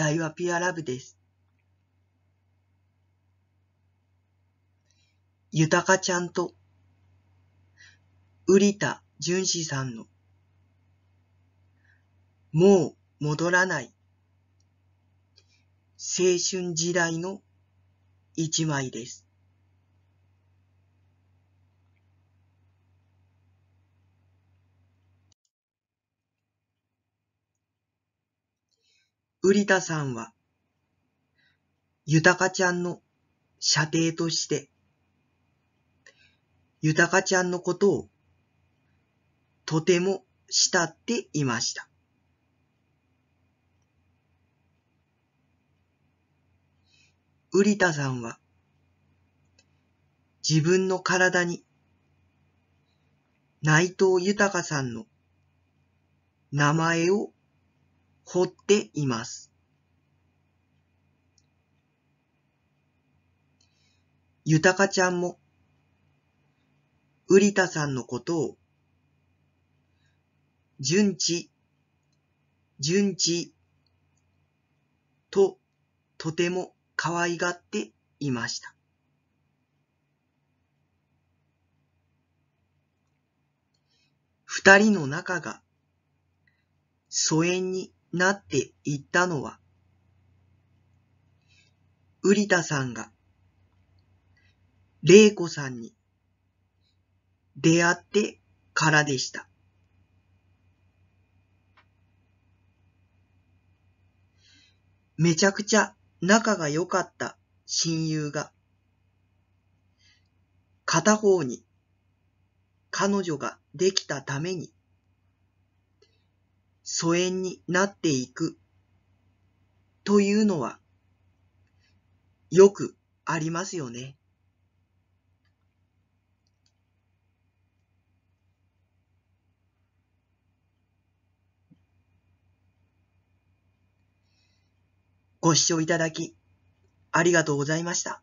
大和ピアラブです。豊かちゃんと、瓜田たじさんの、もう戻らない、青春時代の一枚です。瓜田さんは、豊カちゃんの射程として、豊カちゃんのことを、とても慕っていました。瓜田さんは、自分の体に、内藤豊さんの名前を掘っています。ゆたかちゃんも、うりたさんのことを、順ゅ順ち。と、とても可愛がっていました。二人の仲が疎遠になっていったのは、ウリタさんが、玲子さんに出会ってからでした。めちゃくちゃ仲が良かった親友が、片方に彼女ができたために、疎遠になっていくというのはよくありますよね。ご視聴いただき、ありがとうございました。